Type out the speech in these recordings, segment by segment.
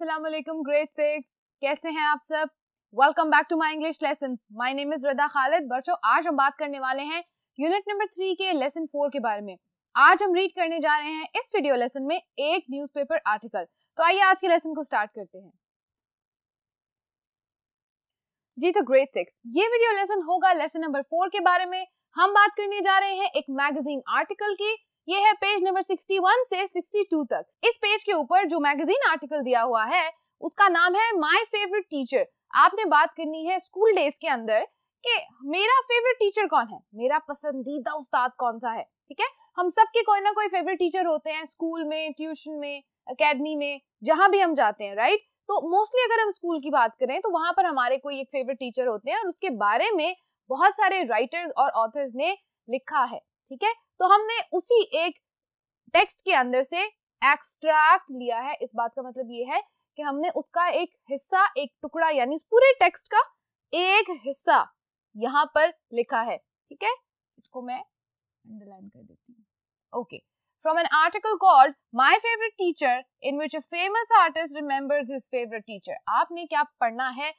अस्सलाम वालेकुम great six कैसे हैं आप सब welcome back to my English lesson my name is Rida Khalid बच्चों आज हम बात करने वाले हैं यूनिट नंबर थ्री के लेसन फोर के बारे में आज हम रीड करने जा रहे हैं इस वीडियो लेसन में एक न्यूज़पेपर आर्टिकल तो आइए आज के लेसन को स्टार्ट करते हैं जी तो ग्रेट सिक्स ये वीडियो लेसन होगा लेसन नंबर फोर के बारे में हम बात करने जा रहे हैं एक मैगजीन आर्टिकल की ये है पेज नंबर 61 से 62 तक इस पेज के ऊपर जो मैगजीन आर्टिकल दिया हुआ है उसका नाम है माय फेवरेट टीचर आपने बात करनी है स्कूल डेज के अंदर कि मेरा फेवरेट टीचर कौन है मेरा पसंदीदा उस्ताद कौन सा है ठीक है हम सबके कोई ना कोई फेवरेट टीचर होते हैं स्कूल में ट्यूशन में अकेडमी में जहां भी हम जाते हैं राइट तो मोस्टली अगर हम स्कूल की बात करें तो वहां पर हमारे कोई एक फेवरेट टीचर होते हैं और उसके बारे में बहुत सारे राइटर्स और ऑथर्स ने लिखा है ठीक है तो हमने उसी एक टेक्स्ट के अंदर से एक्सट्रैक्ट लिया है इस बात का मतलब ये है कि हमने उसका एक हिस्सा एक टुकड़ा यानी पूरे टेक्स्ट का एक हिस्सा यहाँ पर लिखा है ठीक है इसको मैं अंडरलाइन कर देती हूँ okay from an article called my favourite teacher in which a famous artist remember his favourite teacher आपने क्या पढ़ना है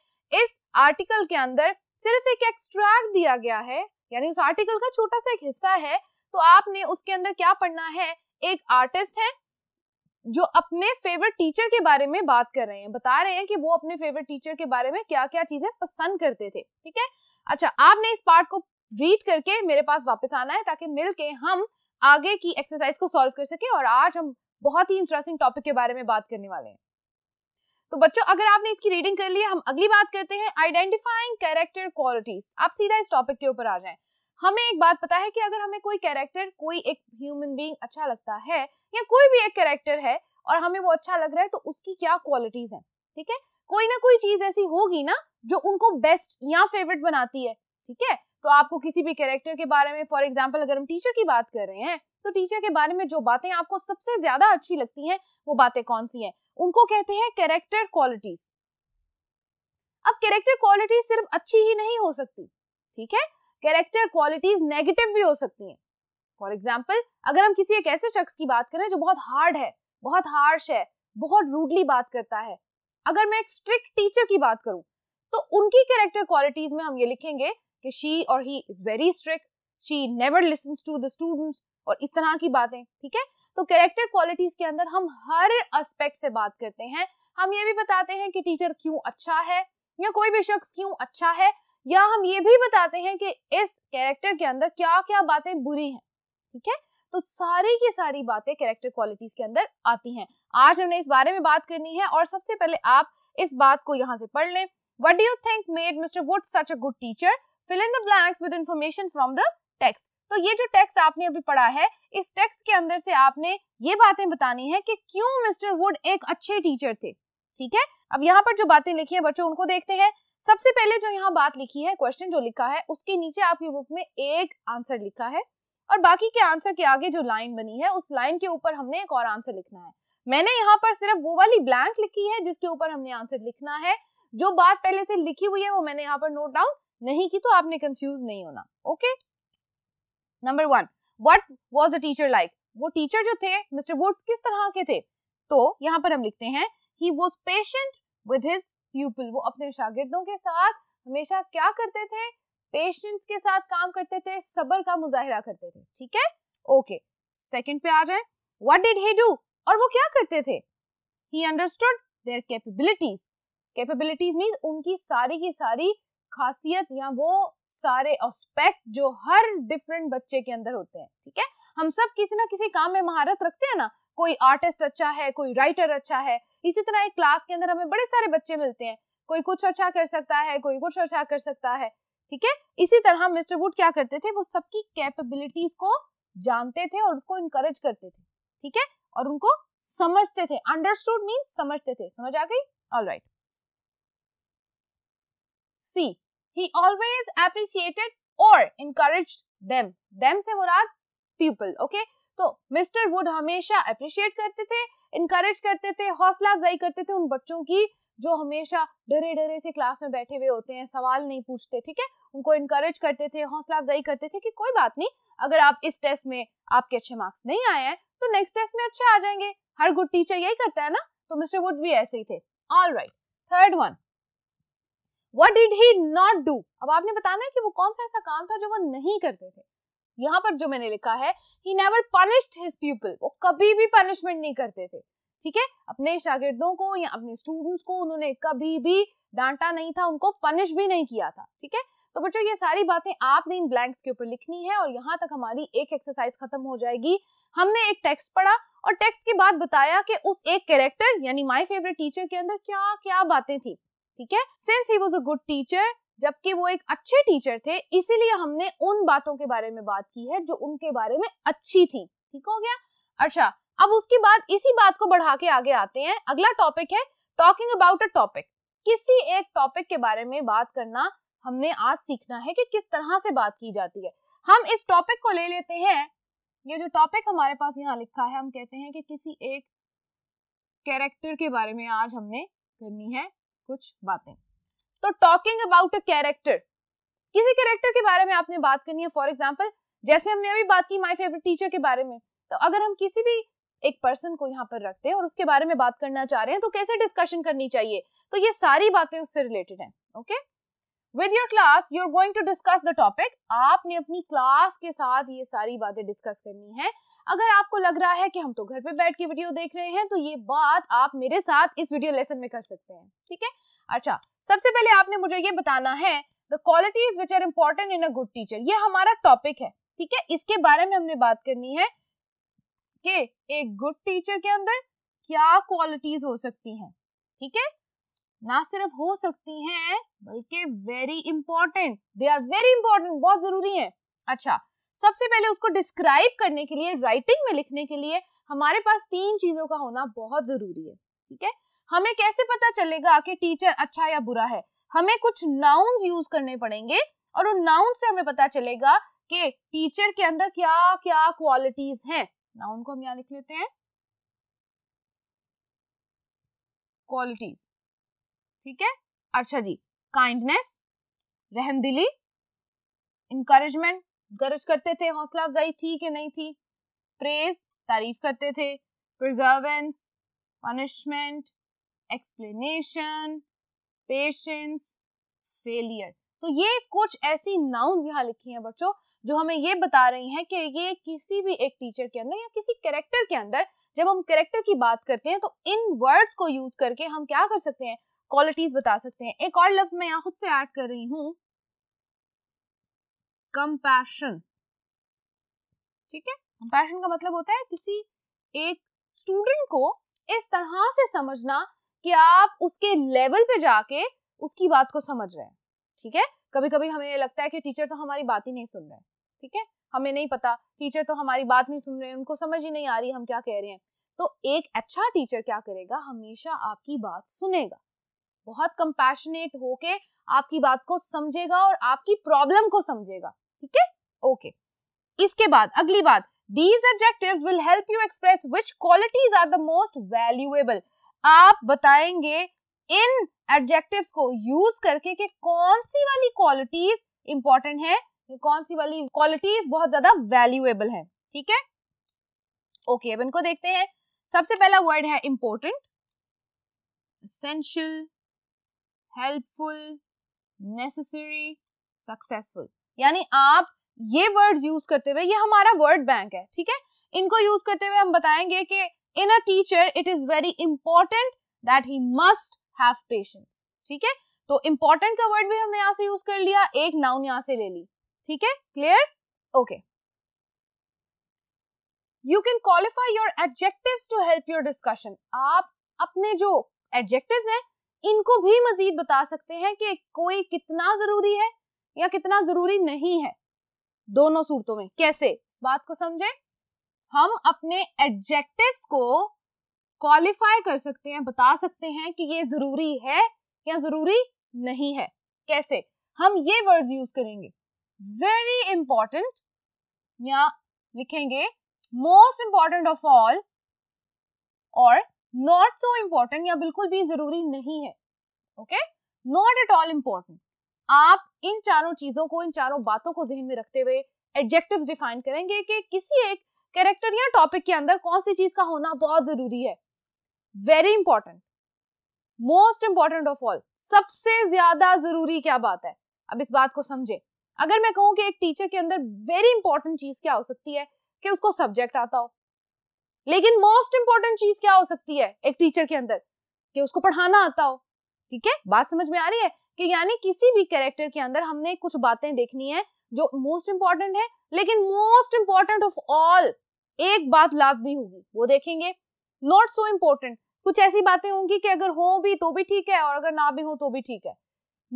इस आर्टिकल के अंदर सिर्फ एक एक्सट्रैक्ट दिया गया है यानी उस आर्टिकल का छोटा सा एक हिस्सा है तो आपने उसके अंदर क्या पढ़ना है एक आर्टिस्ट है जो अपने फेवरेट टीचर के बारे में बात कर रहे हैं बता रहे हैं कि वो अपने फेवरेट टीचर के बारे में क्या क्या चीजें पसंद करते थे ठीक है अच्छा आपने इस पार्ट को रीड करके मेरे पास वापस आना है ताकि मिल के हम आगे की एक्सरसाइज को सॉल्व कर सके और आज हम बहुत ही इंटरेस्टिंग टॉपिक के बारे में बात करने वाले हैं तो बच्चों अगर आपने इसकी रीडिंग कर ली हम अगली बात करते हैं आइडेंटिफाइंग कैरेक्टर क्वालिटीज आप सीधा इस टॉपिक के ऊपर आ जाए हमें एक बात पता है कि अगर हमें कोई कैरेक्टर कोई एक ह्यूमन बीइंग अच्छा लगता है या कोई भी एक कैरेक्टर है और हमें वो अच्छा लग रहा है तो उसकी क्या क्वालिटीज है ठीक है कोई ना कोई चीज ऐसी होगी ना जो उनको बेस्ट या फेवरेट बनाती है ठीक है तो आपको किसी भी कैरेक्टर के बारे में फॉर एग्जाम्पल अगर हम टीचर की बात कर रहे हैं तो टीचर के बारे में जो बातें आपको सबसे ज्यादा अच्छी लगती हैं वो बातें कौन सी हैं उनको कहते हैं कैरेक्टर क्वालिटीज अब कैरेक्टर क्वालिटी सिर्फ अच्छी ही नहीं हो सकती ठीक है कैरेक्टर क्वालिटीज नेगेटिव भी हो सकती हैं फॉर एग्जाम्पल अगर हम किसी एक ऐसे शख्स की बात करें जो बहुत हार्ड है बहुत हार्श है बहुत रूडली बात करता है अगर मैं एक स्ट्रिक्ट टीचर की बात करूं तो उनकी कैरेक्टर क्वालिटीज में हम ये लिखेंगे कि शी और he is very strict she never listen to the students और इस तरह की बातें ठीक है तो कैरेक्टर क्वालिटीज के अंदर हम हर एस्पेक्ट से बात करते हैं हम ये भी बताते हैं कि टीचर क्यों अच्छा है या कोई भी शख्स क्यों अच्छा है या हम ये भी बताते हैं कि इस कैरेक्टर के अंदर क्या क्या बातें बुरी हैं ठीक है तो सारी की सारी बातें कैरेक्टर क्वालिटीज के अंदर आती हैं आज हमने इस बारे में बात करनी है और सबसे पहले आप इस बात को यहाँ से पढ़ लें what do you think made Mr Wood such a good teacher fill in the blanks with information from the text तो ये जो टेक्स्ट आपने अभी पढ़ा है इस टेक्स्ट के अंदर से आपने ये बातें बतानी है कि क्यों मिस्टर वुड एक अच्छे टीचर थे ठीक है अब यहाँ पर जो बातें लिखी है बच्चों उनको देखते हैं सबसे पहले जो यहाँ बात लिखी है क्वेश्चन जो लिखा है उसके नीचे आपकी बुक में एक आंसर लिखा है और बाकी के आंसर के आगे जो लाइन बनी है उस लाइन के ऊपर हमने एक और आंसर लिखना है मैंने यहाँ पर सिर्फ वो वाली ब्लैंक लिखी है जिसके ऊपर हमने आंसर लिखना है जो बात पहले से लिखी हुई है वो मैंने यहाँ पर नोट डाउन नहीं की तो आपने कंफ्यूज नहीं होना okay number one what was the teacher like वो टीचर जो थे मिस्टर वुड्स किस तरह के थे तो यहाँ पर हम लिखते हैं he was patient with his pupil वो अपने शागिर्दों के साथ हमेशा क्या करते थे पेशेंस के साथ काम करते थे सबर का मुजाहिरा करते थे ठीक है ओके सेकंड पे आ जाए व्हाट डिड ही डू और वो क्या करते थे he understood their capabilities capabilities means उनकी सारी की सारी खासियत या वो सारे एस्पेक्ट जो हर डिफरेंट बच्चे के अंदर होते हैं ठीक है हम सब किसी ना किसी काम में महारत रखते हैं ना कोई आर्टिस्ट अच्छा है कोई राइटर अच्छा है इसी तरह एक क्लास के अंदर हमें बड़े सारे बच्चे मिलते हैं कोई कुछ अच्छा कर सकता है कोई कुछ अच्छा कर सकता है ठीक है इसी तरह मिस्टर वुड क्या करते थे वो सबकी कैपेबिलिटीज को जानते थे और उसको इनकरेज करते थे ठीक है और उनको समझते थे अंडरस्टूड मीन समझते थे समझ आ गई all right see he always appreciated और इनकरेज देम देम से मुराद पीपल ओके तो मिस्टर वुड हमेशा अप्रिशिएट करते थे इनकरेज करते थे हौसला अफजाई करते थे उन बच्चों की जो हमेशा डरे डरे से क्लास में बैठे हुए होते हैं सवाल नहीं पूछते ठीक है उनको इनकरेज करते थे हौसला अफजाई करते थे कि कोई बात नहीं अगर आप इस टेस्ट में आपके अच्छे मार्क्स नहीं आए हैं तो नेक्स्ट टेस्ट में अच्छे आ जाएंगे हर गुड टीचर यही करता है ना तो मिस्टर वुड भी ऐसे ही थे all right third one what did he not do अब आपने बताना है कि वो कौन सा ऐसा काम था जो वो नहीं करते थे यहाँ पर जो मैंने लिखा है he never punished his people वो कभी भी पनिशमेंट नहीं करते थे ठीक है अपने शागिर्दों को या अपने स्टूडेंट्स को उन्होंने कभी भी डांटा नहीं था उनको पनिश भी नहीं किया था ठीक है तो बच्चों ये सारी बातें आपने इन ब्लैंक्स के ऊपर लिखनी है और यहाँ तक हमारी एक एक्सरसाइज खत्म हो जाएगी हमने एक टेक्स्ट पढ़ा और टेक्स्ट के बाद बताया कि उस एक कैरेक्टर यानी माय फेवरेट टीचर के अंदर क्या क्या बातें थी ठीक है since he was a good teacher जबकि वो एक अच्छे टीचर थे इसीलिए हमने उन बातों के बारे में बात की है जो उनके बारे में अच्छी थी ठीक हो गया अच्छा अब उसके बाद इसी बात को बढ़ा के आगे आते हैं अगला टॉपिक है टॉकिंग अबाउट अ टॉपिक किसी एक टॉपिक के बारे में बात करना हमने आज सीखना है कि किस तरह से बात की जाती है हम इस टॉपिक को ले लेते हैं ये जो टॉपिक हमारे पास यहाँ लिखा है हम कहते हैं कि किसी एक कैरेक्टर के बारे में आज हमने करनी है कुछ बातें तो टॉकिंग अबाउट अ कैरेक्टर किसी कैरेक्टर के बारे में आपने बात करनी है फॉर एग्जाम्पल जैसे हमने अभी बात की माई फेवरेट टीचर के बारे में तो अगर हम किसी भी एक पर्सन को यहाँ पर रखते हैं और उसके बारे में बात करना चाह रहे हैं तो कैसे डिस्कशन करनी चाहिए तो ये सारी बातें उससे रिलेटेड हैं okay with your class you are going to discuss the topic आपने अपनी क्लास के साथ ये सारी बातें डिस्कस करनी है अगर आपको लग रहा है कि हम तो घर पे बैठ के वीडियो देख रहे हैं तो ये बात आप मेरे साथ इस वीडियो लेसन में कर सकते हैं ठीक है अच्छा सबसे पहले आपने मुझे ये बताना है the qualities which are important in a good teacher ये हमारा टॉपिक है ठीक है इसके बारे में हमने बात करनी है कि एक गुड टीचर के अंदर क्या क्वालिटीज हो सकती हैं ठीक है ना सिर्फ हो सकती हैं बल्कि very important they are very important बहुत जरूरी है अच्छा सबसे पहले उसको डिस्क्राइब करने के लिए राइटिंग में लिखने के लिए हमारे पास तीन चीजों का होना बहुत जरूरी है ठीक है हमें कैसे पता चलेगा कि टीचर अच्छा या बुरा है हमें कुछ नाउन यूज करने पड़ेंगे और उन नाउन से हमें पता चलेगा कि टीचर के अंदर क्या क्या क्वालिटीज हैं नाउन को हम यहाँ लिख लेते हैं क्वालिटीज ठीक है अच्छा जी काइंडनेस रहमदिली इंकरेजमेंट गरज करते थे हौसला अफजाई थी कि नहीं थी प्रेज तारीफ करते थे perseverance punishment explanation patience failure तो ये कुछ ऐसी नाउन्स यहाँ लिखी हैं बच्चों जो हमें ये बता रही हैं कि ये किसी भी एक टीचर के अंदर या किसी कैरेक्टर के अंदर जब हम कैरेक्टर की बात करते हैं तो इन वर्ड्स को यूज करके हम क्या कर सकते हैं क्वालिटीज बता सकते हैं एक और लफ्ज मैं यहाँ खुद से ऐड कर रही हूँ कंपैशन ठीक है कंपैशन का मतलब होता है किसी एक स्टूडेंट को इस तरह से समझना कि आप उसके लेवल पे जाके उसकी बात को समझ रहे हैं ठीक है कभी कभी हमें ये लगता है कि टीचर तो हमारी बात ही नहीं सुन रहे ठीक है हमें नहीं पता टीचर तो हमारी बात नहीं सुन रहे हैं उनको समझ ही नहीं आ रही हम क्या कह रहे हैं तो एक अच्छा टीचर क्या करेगा हमेशा आपकी बात सुनेगा बहुत कंपैशनेट होके आपकी बात को समझेगा और आपकी प्रॉब्लम को समझेगा ठीक है ओके इसके बाद अगली बात these objective will help you express which qualities are the most valuable आप बताएंगे इन एडजेक्टिव्स को यूज करके कि कौन सी वाली क्वालिटीज इंपॉर्टेंट है कौन सी वाली क्वालिटीज बहुत ज्यादा वैल्यूएबल है ठीक है ओके अब इनको देखते हैं सबसे पहला वर्ड है important essential helpful necessary successful यानी आप ये वर्ड यूज करते हुए ये हमारा वर्ड बैंक है ठीक है इनको यूज करते हुए हम बताएंगे कि in a teacher it is very important that he must have patience ठीक है तो इंपॉर्टेंट का वर्ड भी हमने यहां से यूज कर लिया एक नाउन यहां से ले ली ठीक है clear okay you can qualify your adjective to help your discussion आप अपने जो एडजेक्टिव है इनको भी मजीद बता सकते हैं कि कोई कितना जरूरी है या कितना जरूरी नहीं है दोनों सूरतों में कैसे बात को समझें हम अपने एडजेक्टिव्स को क्वालिफाई कर सकते हैं बता सकते हैं कि ये जरूरी है या जरूरी नहीं है कैसे हम ये वर्ड्स यूज करेंगे वेरी इंपॉर्टेंट या लिखेंगे मोस्ट इंपॉर्टेंट ऑफ ऑल और नॉट सो इंपॉर्टेंट या बिल्कुल भी जरूरी नहीं है okay not at all important आप इन चारों चीजों को इन चारों बातों को जहन में रखते हुए एडजेक्टिव डिफाइन करेंगे कि किसी एक कैरेक्टर या टॉपिक के अंदर कौन सी चीज का होना बहुत जरूरी है very important most important of all सबसे ज्यादा जरूरी क्या बात है अब इस बात को समझे अगर मैं कहूँ कि एक टीचर के अंदर वेरी इंपॉर्टेंट चीज क्या हो सकती है कि उसको सब्जेक्ट आता हो लेकिन मोस्ट इंपॉर्टेंट चीज क्या हो सकती है एक टीचर के अंदर कि उसको पढ़ाना आता हो ठीक है बात समझ में आ रही है कि यानी किसी भी कैरेक्टर के अंदर हमने कुछ बातें देखनी है जो मोस्ट इंपॉर्टेंट है लेकिन मोस्ट इंपॉर्टेंट ऑफ ऑल एक बात लाजमी होगी वो देखेंगे नॉट सो इम्पोर्टेंट कुछ ऐसी बातें होंगी कि अगर हो भी तो भी ठीक है और अगर ना भी हो तो भी ठीक है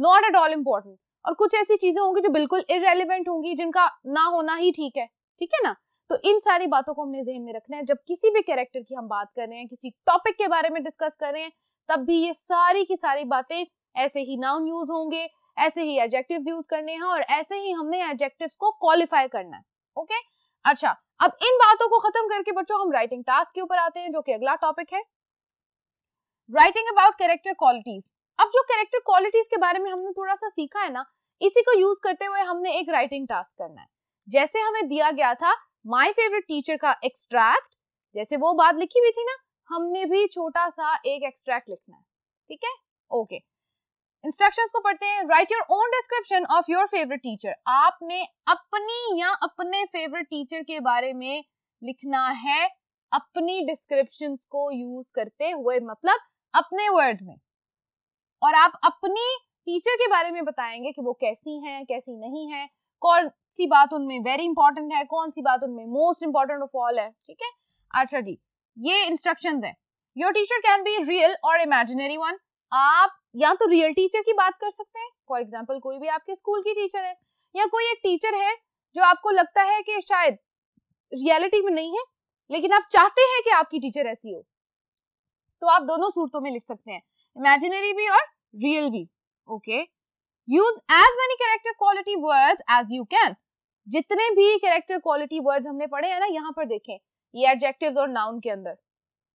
नॉट एट ऑल इम्पोर्टेंट और कुछ ऐसी चीजें होंगी जो बिल्कुल इरेलीवेंट होंगी जिनका ना होना ही ठीक है ठीक है ना तो इन सारी बातों को हमने जहन में रखना है जब किसी भी कैरेक्टर की हम बात कर रहे हैं किसी टॉपिक के बारे में डिस्कस कर रहे हैं तब भी ये सारी की सारी बातें ऐसे ही नाउन यूज होंगे ऐसे ही एडजेक्टिव यूज करने हैं और ऐसे ही हमने एडजेक्टिव को क्वालिफाई करना है ओके अच्छा अब इन बातों को खत्म करके बच्चों हम राइटिंग टास्क के ऊपर आते हैं जो कि अगला टॉपिक है राइटिंग अबाउट कैरेक्टर क्वालिटीज अब जो कैरेक्टर क्वालिटीज के बारे में हमने थोड़ा सा सीखा है ना इसी को यूज करते हुए हमने एक राइटिंग टास्क करना है जैसे हमें दिया गया था माय फेवरेट टीचर का एक्सट्रैक्ट जैसे वो बात लिखी हुई थी ना हमने भी छोटा सा एक एक्सट्रैक्ट लिखना है ठीक है ओके okay. इंस्ट्रक्शंस को पढ़ते हैं write your own description of your favourite teacher आपने अपनी या अपने फेवरेट टीचर के बारे में लिखना है अपनी डिस्क्रिप्शन को यूज करते हुए मतलब अपने वर्ड्स में और आप अपनी टीचर के बारे में बताएंगे कि वो कैसी हैं कैसी नहीं है कौन सी बात उनमें वेरी इंपॉर्टेंट है कौन सी बात उनमें मोस्ट इंपॉर्टेंट ऑफ ऑल है ठीक है अच्छा जी ये इंस्ट्रक्शन है your teacher can be real और इमेजिनरी वन आप या तो रियल टीचर की बात कर सकते हैं फॉर एग्जाम्पल कोई भी आपके स्कूल की टीचर है या कोई एक टीचर है जो आपको लगता है कि शायद रियलिटी में नहीं है लेकिन आप चाहते हैं कि आपकी टीचर ऐसी हो तो आप दोनों सूरतों में लिख सकते हैं इमेजिनरी भी और रियल भी okay use as many character quality words as you can जितने भी कैरेक्टर क्वालिटी वर्ड्स हमने पढ़े हैं ना यहाँ पर देखें ये एडजेक्टिव्स और नाउन के अंदर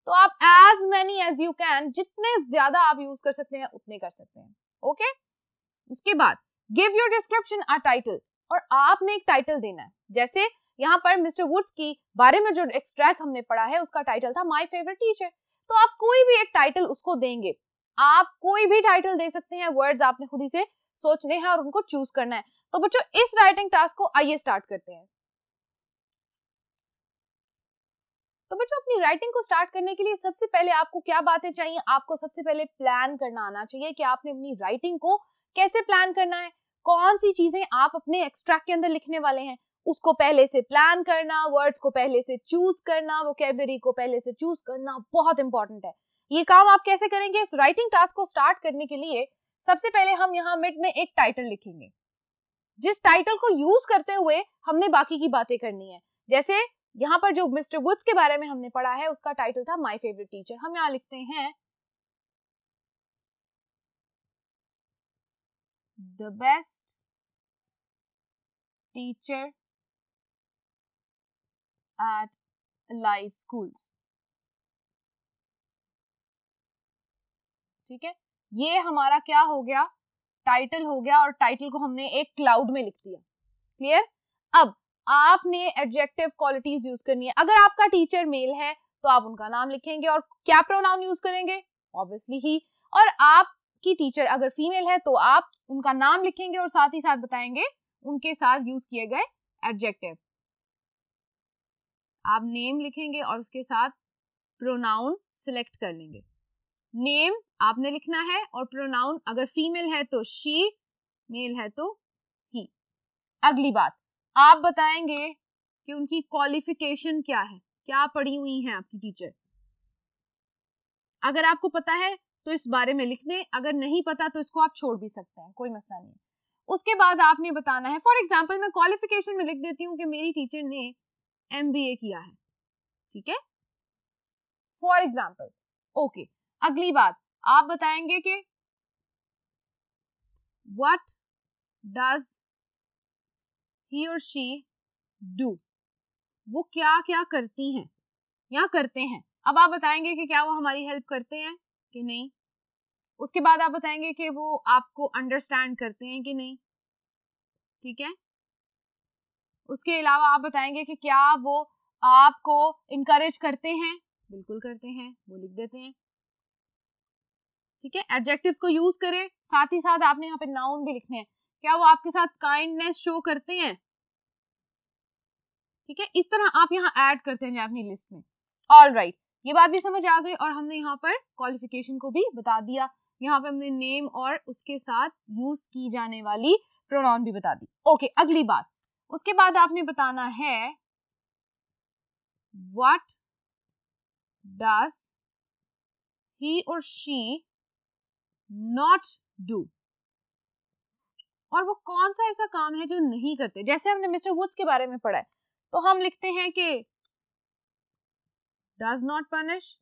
तो आप as many as you can जितने ज्यादा आप यूज कर सकते हैं उतने कर सकते हैं ओके okay? उसके बाद give your description a title और आपने एक टाइटल देना है जैसे यहाँ पर मिस्टर वुड्स की बारे में जो एक्सट्रैक्ट हमने पढ़ा है उसका टाइटल था माई फेवरेट टीचर तो आप कोई भी एक टाइटल उसको देंगे आप कोई भी टाइटल दे सकते हैं वर्ड्स आपने खुद ही से सोचने हैं और उनको चूज करना है तो बच्चों इस राइटिंग टास्क को आइए स्टार्ट करते हैं तो बच्चों अपनी राइटिंग को स्टार्ट करने के लिए सबसे पहले आपको क्या बातें चाहिए आपको सबसे पहले प्लान करना आना चाहिए कि आपने अपनी राइटिंग को कैसे प्लान करना है कौन सी चीजें आप अपने एक्सट्रैक्ट के अंदर लिखने वाले हैं उसको पहले से प्लान करना वर्ड्स को पहले से चूज करना वोकेबलरी को पहले से चूज करना बहुत इंपॉर्टेंट है ये काम आप कैसे करेंगे इस राइटिंग टास्क को स्टार्ट करने के लिए सबसे पहले हम यहाँ मिड में एक टाइटल लिखेंगे जिस टाइटल को यूज करते हुए हमने बाकी की बातें करनी है जैसे यहाँ पर जो मिस्टर वुड्स के बारे में हमने पढ़ा है उसका टाइटल था माई फेवरेट टीचर हम यहाँ लिखते हैं the best teacher at live schools ठीक है ये हमारा क्या हो गया टाइटल हो गया और टाइटल को हमने एक क्लाउड में लिख दिया क्लियर अब आपने एडजेक्टिव क्वालिटीज यूज करनी है अगर आपका टीचर मेल है तो आप उनका नाम लिखेंगे और क्या प्रोनाउन यूज करेंगे ऑब्वियसली ही और आपकी टीचर अगर फीमेल है तो आप उनका नाम लिखेंगे और साथ ही साथ बताएंगे उनके साथ यूज किए गए एडजेक्टिव आप नेम लिखेंगे और उसके साथ प्रोनाउन सिलेक्ट कर लेंगे नेम आपने लिखना है और प्रोनाउन अगर फीमेल है तो शी मेल है तो ही अगली बात आप बताएंगे कि उनकी क्वालिफिकेशन क्या है क्या पढ़ी हुई हैं आपकी टीचर अगर आपको पता है तो इस बारे में लिख दें अगर नहीं पता तो इसको आप छोड़ भी सकते हैं कोई मसला नहीं उसके बाद आपने बताना है फॉर एग्जाम्पल मैं क्वालिफिकेशन में लिख देती हूँ कि मेरी टीचर ने एम किया है ठीक है फॉर एग्जाम्पल ओके अगली बात आप बताएंगे कि वट डज ही और शी डू वो क्या क्या करती हैं या करते हैं अब आप बताएंगे कि क्या वो हमारी हेल्प करते हैं कि नहीं उसके बाद आप बताएंगे कि वो आपको अंडरस्टैंड करते हैं कि नहीं ठीक है उसके अलावा आप बताएंगे कि क्या वो आपको इनकरेज करते हैं बिल्कुल करते हैं वो लिख देते हैं ठीक है एडजेक्टिव्स को यूज करें साथ ही साथ आपने यहाँ पे नाउन भी लिखने हैं क्या वो आपके साथ काइंडनेस शो करते हैं ठीक है इस तरह आप यहाँ ऐड करते हैं अपनी लिस्ट में ऑल राइट right. ये बात भी समझ आ गई और हमने यहाँ पर क्वालिफिकेशन को भी बता दिया यहाँ पर हमने नेम और उसके साथ यूज की जाने वाली प्रोनाउन भी बता दी ओके okay, अगली बात उसके बाद आपने बताना है वट डी ही और शी नॉट डू और वो कौन सा ऐसा काम है जो नहीं करते जैसे हमने मिस्टर वुड्स के बारे में पढ़ा है तो हम लिखते हैं कि डज नॉट पनिश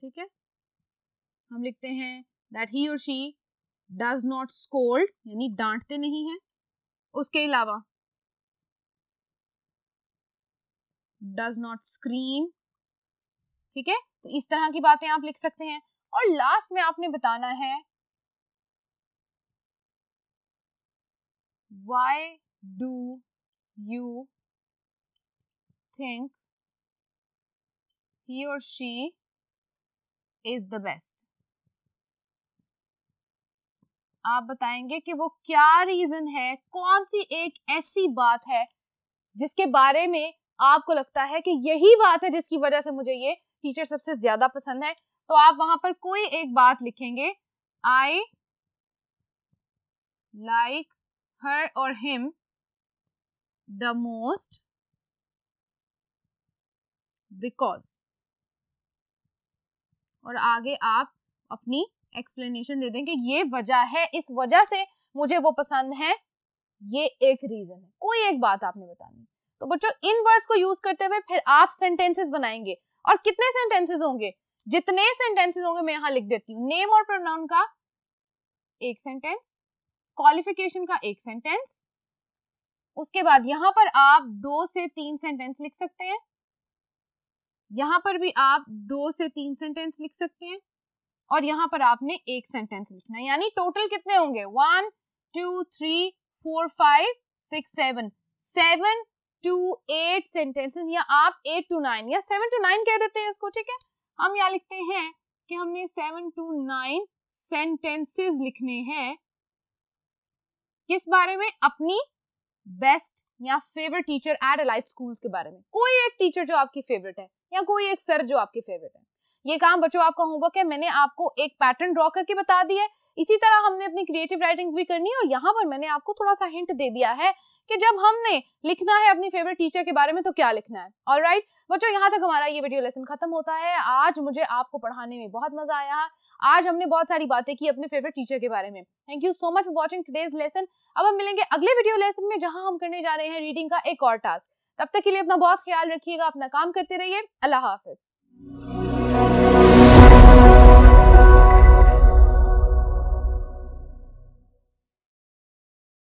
ठीक है हम लिखते हैं दैट ही और शी डज नॉट स्कोल्ड यानी डांटते नहीं है उसके अलावा डज नॉट स्क्रीम ठीक है तो इस तरह की बातें आप लिख सकते हैं और लास्ट में आपने बताना है why do you think he or she is the best? आप बताएंगे कि वो क्या रीजन है कौन सी एक ऐसी बात है जिसके बारे में आपको लगता है कि यही बात है जिसकी वजह से मुझे ये टीचर सबसे ज्यादा पसंद है तो आप वहां पर कोई एक बात लिखेंगे I like her or him the most because और आगे आप अपनी एक्सप्लेनेशन दे दें कि ये वजह है इस वजह से मुझे वो पसंद है ये एक रीजन है कोई एक बात आपने बतानी तो बच्चों इन वर्ड्स को यूज करते हुए फिर आप सेंटेंसेस बनाएंगे और कितने सेंटेंसेस होंगे जितने सेंटेंसेस होंगे मैं यहां लिख देती हूँ नेम और प्रोनाउन का एक सेंटेंस क्वालिफिकेशन का एक सेंटेंस उसके बाद यहां पर आप दो से तीन सेंटेंस लिख सकते हैं यहां पर भी आप दो से तीन सेंटेंस लिख सकते हैं और यहां पर आपने एक सेंटेंस लिखना है यानी टोटल कितने होंगे one two three four five six seven seven to eight sentences या आप एट टू नाइन या सेवन टू नाइन कह देते हैं इसको ठीक है हम यहाँ लिखते हैं कि हमने सेवन टू नाइन सेंटेंसेस लिखने हैं किस बारे में अपनी बेस्ट या favourite teacher at Elite schools के बारे में कोई एक टीचर जो आपकी फेवरेट है या कोई एक सर जो आपकी फेवरेट है ये काम बच्चों आपका होमवर्क है मैंने आपको एक पैटर्न ड्रॉ करके बता दिया है इसी तरह हमने अपनी क्रिएटिव राइटिंग भी करनी है और यहाँ पर मैंने आपको थोड़ा सा हिंट दे दिया है कि जब हमने लिखना है अपनी फेवरेट टीचर के बारे में तो क्या लिखना है और राइट बच्चों यहाँ तक हमारा ये वीडियो लेसन खत्म होता है आज मुझे आपको पढ़ाने में बहुत मजा आया आज हमने बहुत सारी बातें की अपने फेवरेट टीचर के बारे में thank you so much for watching today's lesson अब हम मिलेंगे अगले वीडियो लेसन में जहाँ हम करने जा रहे हैं रीडिंग का एक और टास्क तब तक के लिए अपना बहुत ख्याल रखिएगा अपना काम करते रहिए अल्लाह हाफिज